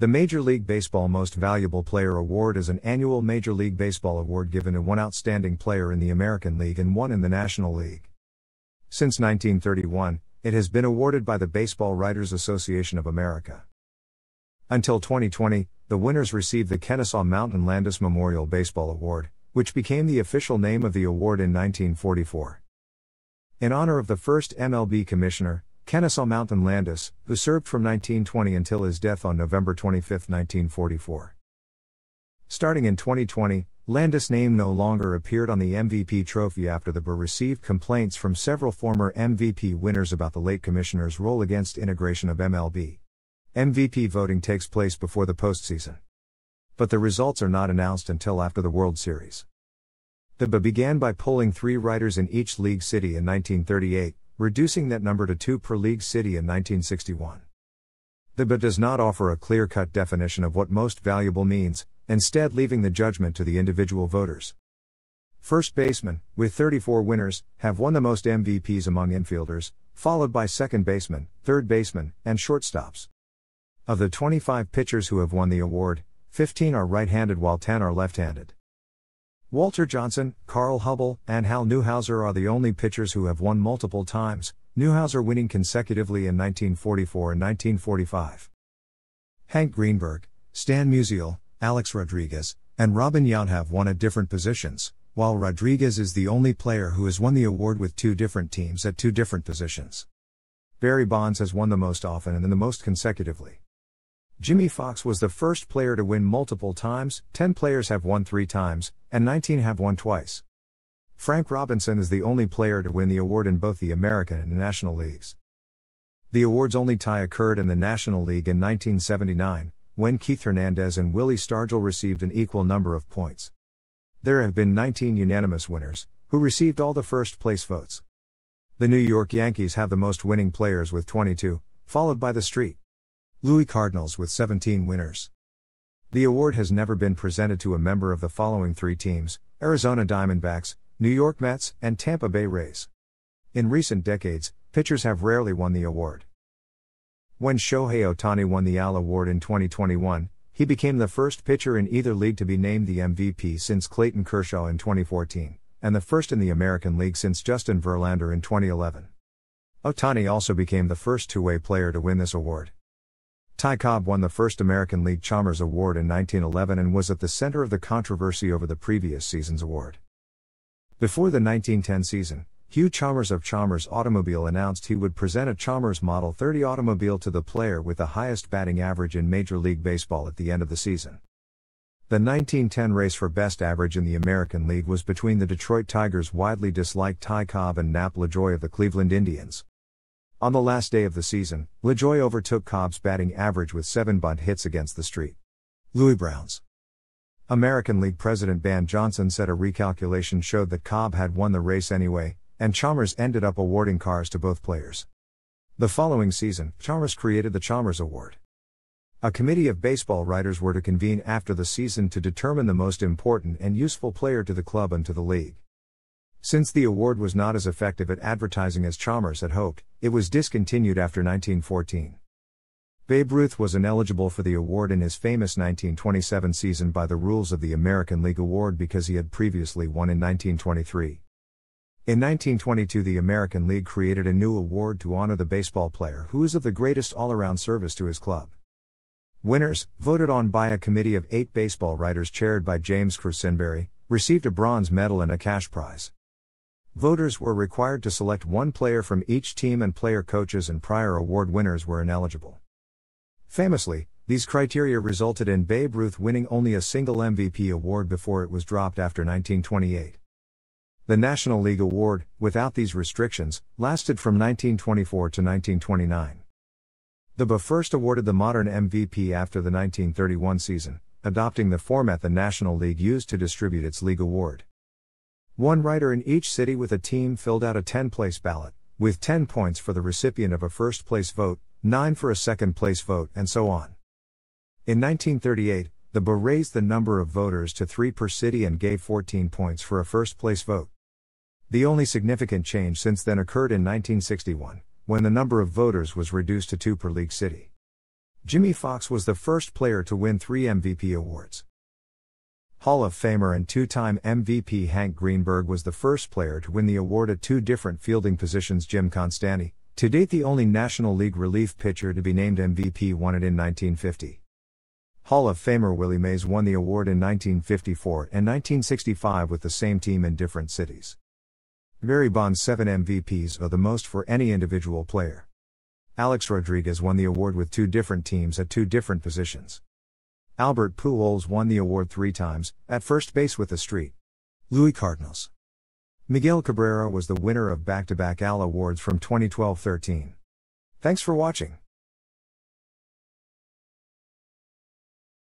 The Major League Baseball Most Valuable Player Award is an annual Major League Baseball award given to one outstanding player in the American League and one in the National League. Since 1931, it has been awarded by the Baseball Writers Association of America. Until 2020, the winners received the Kennesaw Mountain Landis Memorial Baseball Award, which became the official name of the award in 1944. In honor of the first MLB commissioner, Kennesaw Mountain Landis, who served from 1920 until his death on November 25, 1944. Starting in 2020, Landis' name no longer appeared on the MVP trophy after the BUR received complaints from several former MVP winners about the late commissioner's role against integration of MLB. MVP voting takes place before the postseason. But the results are not announced until after the World Series. The BA began by polling three writers in each league city in 1938, reducing that number to 2 per league city in 1961. The BA does not offer a clear cut definition of what most valuable means, instead, leaving the judgment to the individual voters. First baseman, with 34 winners, have won the most MVPs among infielders, followed by second baseman, third baseman, and shortstops. Of the 25 pitchers who have won the award, 15 are right handed while 10 are left handed. Walter Johnson, Carl Hubbell, and Hal Newhouser are the only pitchers who have won multiple times, Newhouser winning consecutively in 1944 and 1945. Hank Greenberg, Stan Musial, Alex Rodriguez, and Robin Yount have won at different positions, while Rodriguez is the only player who has won the award with two different teams at two different positions. Barry Bonds has won the most often and then the most consecutively. Jimmy Fox was the first player to win multiple times, 10 players have won three times, and 19 have won twice. Frank Robinson is the only player to win the award in both the American and National Leagues. The award's only tie occurred in the National League in 1979, when Keith Hernandez and Willie Stargell received an equal number of points. There have been 19 unanimous winners, who received all the first place votes. The New York Yankees have the most winning players with 22, followed by the Street. Louis Cardinals with 17 winners. The award has never been presented to a member of the following three teams Arizona Diamondbacks, New York Mets, and Tampa Bay Rays. In recent decades, pitchers have rarely won the award. When Shohei Otani won the AL Award in 2021, he became the first pitcher in either league to be named the MVP since Clayton Kershaw in 2014, and the first in the American League since Justin Verlander in 2011. Otani also became the first two way player to win this award. Ty Cobb won the first American League Chalmers Award in 1911 and was at the center of the controversy over the previous season's award. Before the 1910 season, Hugh Chalmers of Chalmers Automobile announced he would present a Chalmers Model 30 automobile to the player with the highest batting average in Major League Baseball at the end of the season. The 1910 race for best average in the American League was between the Detroit Tigers' widely disliked Ty Cobb and Nap LaJoy of the Cleveland Indians. On the last day of the season, LaJoy overtook Cobb's batting average with seven bunt hits against the street. Louis Browns. American League President Ban Johnson said a recalculation showed that Cobb had won the race anyway, and Chalmers ended up awarding cars to both players. The following season, Chalmers created the Chalmers Award. A committee of baseball writers were to convene after the season to determine the most important and useful player to the club and to the league. Since the award was not as effective at advertising as Chalmers had hoped, it was discontinued after 1914. Babe Ruth was ineligible for the award in his famous 1927 season by the rules of the American League Award because he had previously won in 1923. In 1922, the American League created a new award to honor the baseball player who is of the greatest all around service to his club. Winners, voted on by a committee of eight baseball writers chaired by James Crusenberry, received a bronze medal and a cash prize. Voters were required to select one player from each team, and player coaches and prior award winners were ineligible. Famously, these criteria resulted in Babe Ruth winning only a single MVP award before it was dropped after 1928. The National League Award, without these restrictions, lasted from 1924 to 1929. The BA first awarded the modern MVP after the 1931 season, adopting the format the National League used to distribute its league award. One writer in each city with a team filled out a 10 place ballot, with 10 points for the recipient of a first place vote, 9 for a second place vote, and so on. In 1938, the BA raised the number of voters to 3 per city and gave 14 points for a first place vote. The only significant change since then occurred in 1961, when the number of voters was reduced to 2 per league city. Jimmy Fox was the first player to win three MVP awards. Hall of Famer and two time MVP Hank Greenberg was the first player to win the award at two different fielding positions. Jim Constanti, to date the only National League relief pitcher to be named MVP, won it in 1950. Hall of Famer Willie Mays won the award in 1954 and 1965 with the same team in different cities. Barry Bond's seven MVPs are the most for any individual player. Alex Rodriguez won the award with two different teams at two different positions. Albert Pujols won the award three times, at first base with the Street. Louis Cardinals. Miguel Cabrera was the winner of back-to-back AL awards from 2012-13. Thanks for watching.